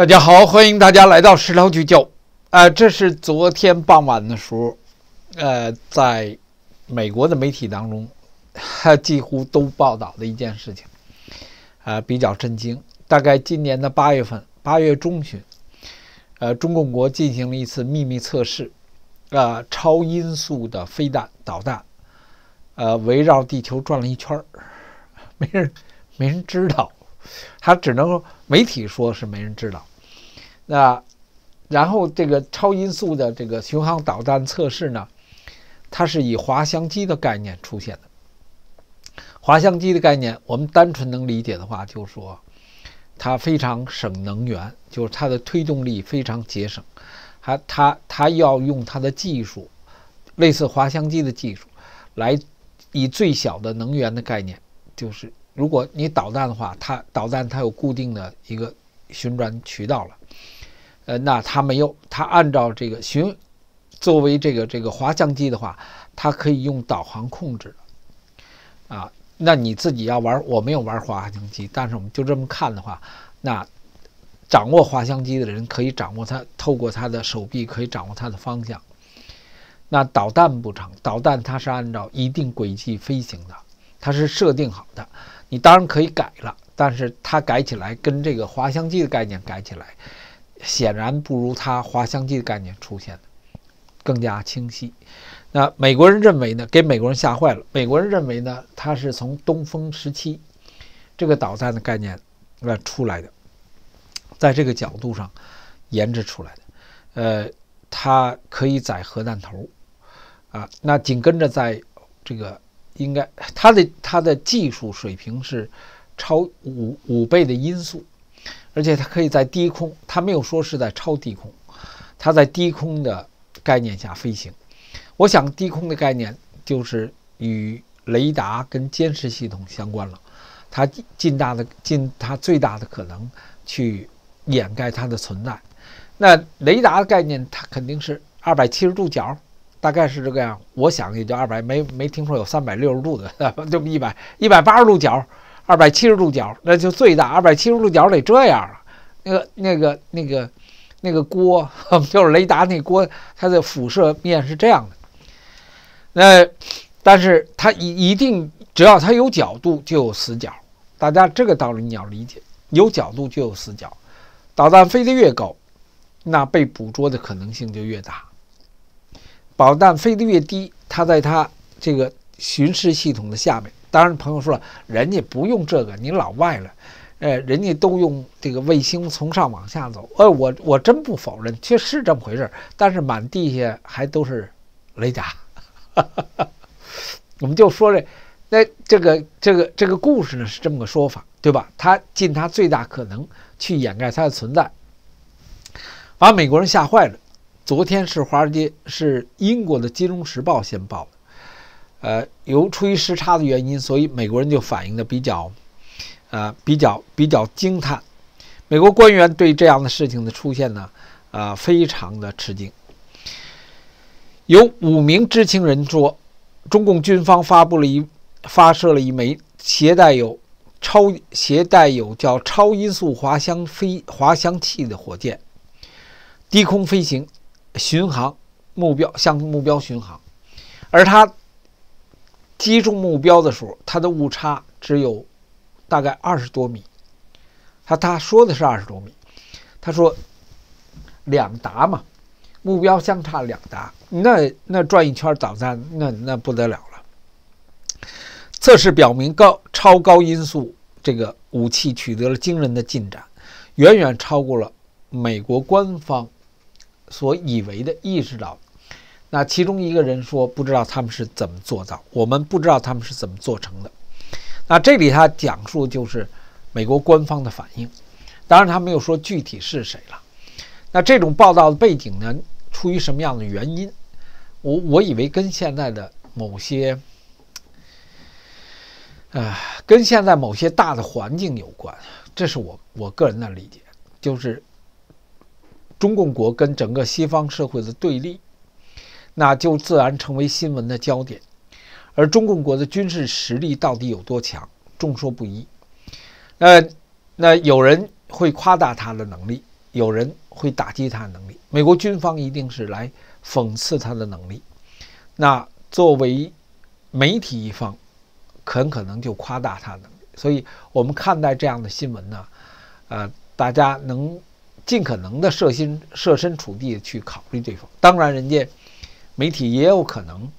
大家好，欢迎大家来到食疗聚焦。啊，这是昨天傍晚的时候，呃，在美国的媒体当中，几乎都报道的一件事情，呃，比较震惊。大概今年的八月份，八月中旬，呃，中共国进行了一次秘密测试，呃，超音速的飞弹导弹，呃，围绕地球转了一圈儿，没人，没人知道，他只能媒体说是没人知道。那，然后这个超音速的这个巡航导弹测试呢，它是以滑翔机的概念出现的。滑翔机的概念，我们单纯能理解的话，就是说它非常省能源，就是它的推动力非常节省。它它它要用它的技术，类似滑翔机的技术，来以最小的能源的概念，就是如果你导弹的话，它导弹它有固定的一个旋转渠道了。呃，那它没有，它按照这个巡，作为这个这个滑翔机的话，它可以用导航控制，啊，那你自己要玩，我没有玩滑翔机，但是我们就这么看的话，那掌握滑翔机的人可以掌握它，透过他的手臂可以掌握它的方向。那导弹不成，导弹它是按照一定轨迹飞行的，它是设定好的，你当然可以改了，但是它改起来跟这个滑翔机的概念改起来。显然不如它滑翔机的概念出现的更加清晰。那美国人认为呢？给美国人吓坏了。美国人认为呢？它是从东风十七这个导弹的概念呃出来的，在这个角度上研制出来的。呃，它可以载核弹头啊。那紧跟着在，这个应该它的它的技术水平是超五五倍的因素。而且它可以在低空，它没有说是在超低空，它在低空的概念下飞行。我想低空的概念就是与雷达跟监视系统相关了，它尽大的尽它最大的可能去掩盖它的存在。那雷达的概念，它肯定是二百七十度角，大概是这个样。我想也就二百，没没听说有三百六十度的，就一百一百八十度角。二百七十度角，那就最大。二百七十度角得这样了，那个、那个、那个、那个锅 就是雷达那锅，它的辐射面是这样的。那，但是它一一定，只要它有角度就有死角。大家这个道理你要理解，有角度就有死角。导弹飞得越高，那被捕捉的可能性就越大。导弹飞得越低，它在它这个巡视系统的下面。当然，朋友说了，人家不用这个，你老外了，呃，人家都用这个卫星从上往下走。呃，我我真不否认，确实是这么回事。但是满地下还都是雷达，我们就说这，那这个这个这个故事呢是这么个说法，对吧？他尽他最大可能去掩盖它的存在，把美国人吓坏了。昨天是华尔街，是英国的《金融时报》先报的。呃，由出于时差的原因，所以美国人就反应的比较，呃，比较比较惊叹。美国官员对这样的事情的出现呢，呃，非常的吃惊。有五名知情人说，中共军方发布了一发射了一枚携带有超携带有叫超音速滑翔飞滑翔器的火箭，低空飞行，巡航目标向目标巡航，而它。击中目标的时候，它的误差只有大概二十多米。他他说的是二十多米。他说两达嘛，目标相差两达，那那转一圈导弹，那那不得了了。测试表明，高超高音速这个武器取得了惊人的进展，远远超过了美国官方所以为的意识到。那其中一个人说：“不知道他们是怎么做到，我们不知道他们是怎么做成的。”那这里他讲述就是美国官方的反应，当然他没有说具体是谁了。那这种报道的背景呢，出于什么样的原因？我我以为跟现在的某些，呃，跟现在某些大的环境有关，这是我我个人的理解，就是中共国跟整个西方社会的对立。那就自然成为新闻的焦点，而中共国的军事实力到底有多强，众说不一。呃，那有人会夸大他的能力，有人会打击他的能力。美国军方一定是来讽刺他的能力，那作为媒体一方，很可能就夸大他的能力。所以我们看待这样的新闻呢，呃，大家能尽可能的设心设身处地去考虑对方。当然，人家。媒体也有可能，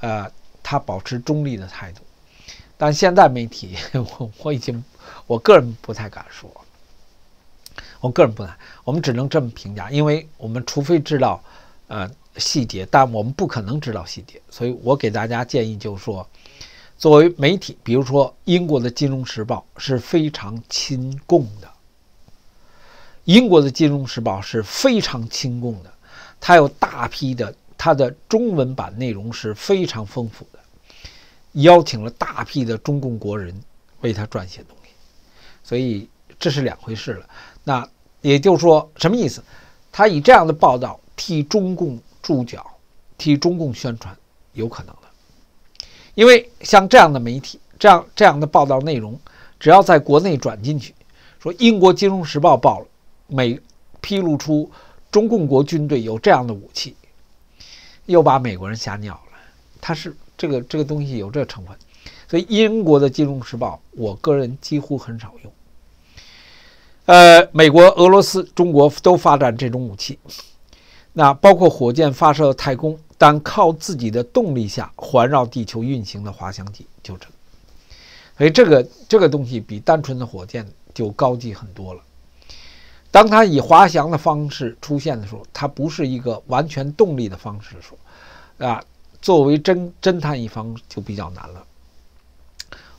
呃，他保持中立的态度，但现在媒体，我 我已经，我个人不太敢说，我个人不敢，我们只能这么评价，因为我们除非知道，呃，细节，但我们不可能知道细节，所以我给大家建议就是说，作为媒体，比如说英国的《金融时报》是非常亲共的，英国的《金融时报》是非常亲共的，它有大批的。他的中文版内容是非常丰富的，邀请了大批的中共国人为他撰写东西，所以这是两回事了。那也就是说，什么意思？他以这样的报道替中共注脚，替中共宣传，有可能的。因为像这样的媒体，这样这样的报道内容，只要在国内转进去，说英国《金融时报》报了，美披露出中共国军队有这样的武器。又把美国人吓尿了，它是这个这个东西有这成分，所以英国的《金融时报》我个人几乎很少用。呃，美国、俄罗斯、中国都发展这种武器，那包括火箭发射太空，但靠自己的动力下环绕地球运行的滑翔机就这，所以这个这个东西比单纯的火箭就高级很多了。当它以滑翔的方式出现的时候，它不是一个完全动力的方式说，啊，作为侦侦探一方就比较难了。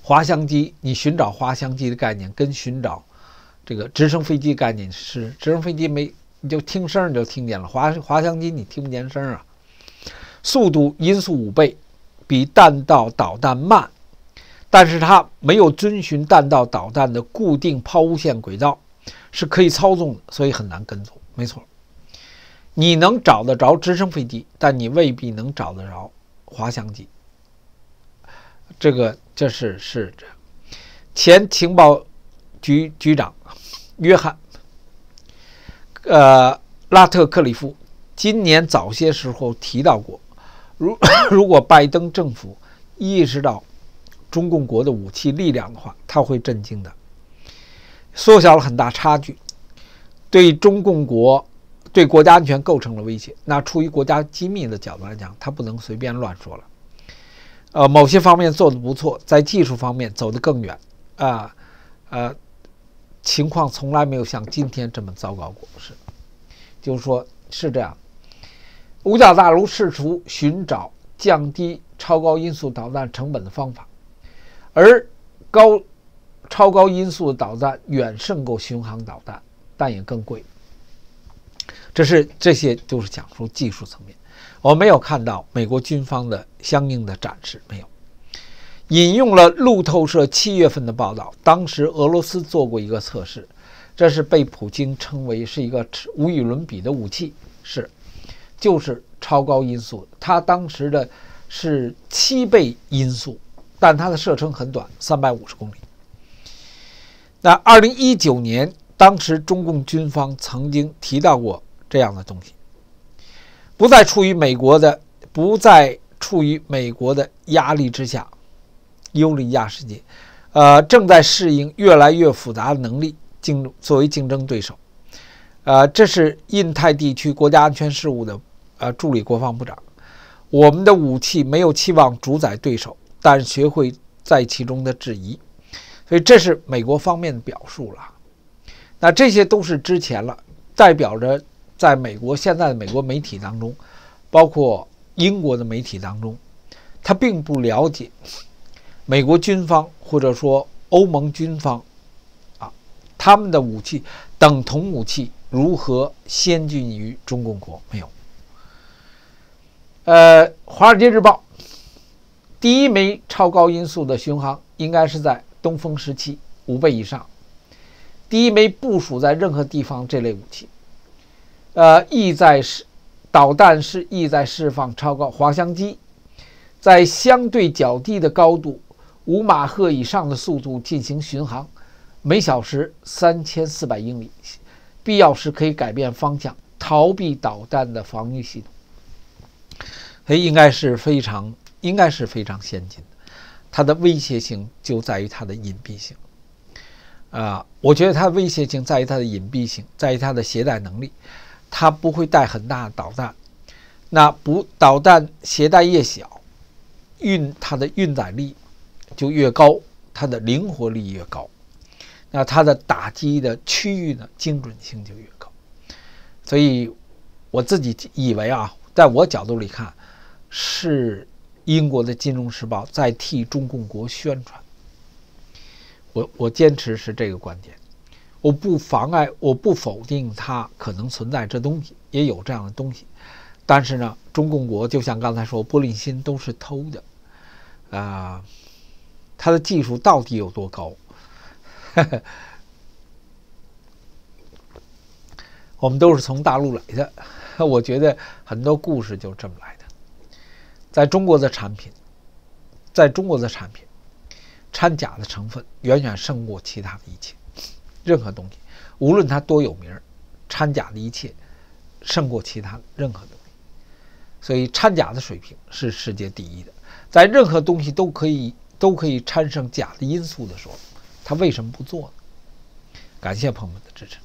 滑翔机，你寻找滑翔机的概念，跟寻找这个直升飞机概念是，直升飞机没你就听声你就听见了，滑滑翔机你听不见声啊。速度音速五倍，比弹道导弹慢，但是它没有遵循弹道导弹的固定抛物线轨道。是可以操纵的，所以很难跟踪。没错，你能找得着直升飞机，但你未必能找得着滑翔机。这个，这是是这前情报局局长约翰，呃，拉特克里夫今年早些时候提到过，如 如果拜登政府意识到中共国的武器力量的话，他会震惊的。缩小了很大差距，对中共国、对国家安全构成了威胁。那出于国家机密的角度来讲，他不能随便乱说了。呃，某些方面做得不错，在技术方面走得更远。啊，呃，情况从来没有像今天这么糟糕过，是，就是说，是这样。五角大楼试图寻找降低超高音速导弹成本的方法，而高。超高音速导弹远胜过巡航导弹，但也更贵。这是这些，就是讲述技术层面。我没有看到美国军方的相应的展示，没有。引用了路透社七月份的报道，当时俄罗斯做过一个测试，这是被普京称为是一个无与伦比的武器，是就是超高音速，它当时的是七倍音速，但它的射程很短，三百五十公里。那二零一九年，当时中共军方曾经提到过这样的东西：不再处于美国的，不再处于美国的压力之下，尤里亚世界，呃，正在适应越来越复杂的能力竞作为竞争对手。呃，这是印太地区国家安全事务的呃助理国防部长。我们的武器没有期望主宰对手，但学会在其中的质疑。所以这是美国方面的表述了，那这些都是之前了，代表着在美国现在的美国媒体当中，包括英国的媒体当中，他并不了解美国军方或者说欧盟军方啊，他们的武器等同武器如何先进于中共国没有？呃，华尔街日报第一枚超高音速的巡航应该是在。东风十七五倍以上，第一枚部署在任何地方这类武器，呃，意在是导弹是意在释放超高滑翔机，在相对较低的高度，五马赫以上的速度进行巡航，每小时三千四百英里，必要时可以改变方向，逃避导弹的防御系统。哎，应该是非常，应该是非常先进的。它的威胁性就在于它的隐蔽性，啊，我觉得它的威胁性在于它的隐蔽性，在于它的携带能力，它不会带很大的导弹，那不导弹携带越小，运它的运载力就越高，它的灵活力越高，那它的打击的区域呢精准性就越高，所以我自己以为啊，在我角度里看是。英国的《金融时报》在替中共国宣传，我我坚持是这个观点，我不妨碍，我不否定它可能存在这东西，也有这样的东西，但是呢，中共国就像刚才说，玻璃心都是偷的，啊，它的技术到底有多高？我们都是从大陆来的，我觉得很多故事就这么来。在中国的产品，在中国的产品，掺假的成分远远胜过其他的一切，任何东西，无论它多有名儿，掺假的一切胜过其他任何东西，所以掺假的水平是世界第一的。在任何东西都可以都可以掺上假的因素的时候，他为什么不做呢？感谢朋友们的支持。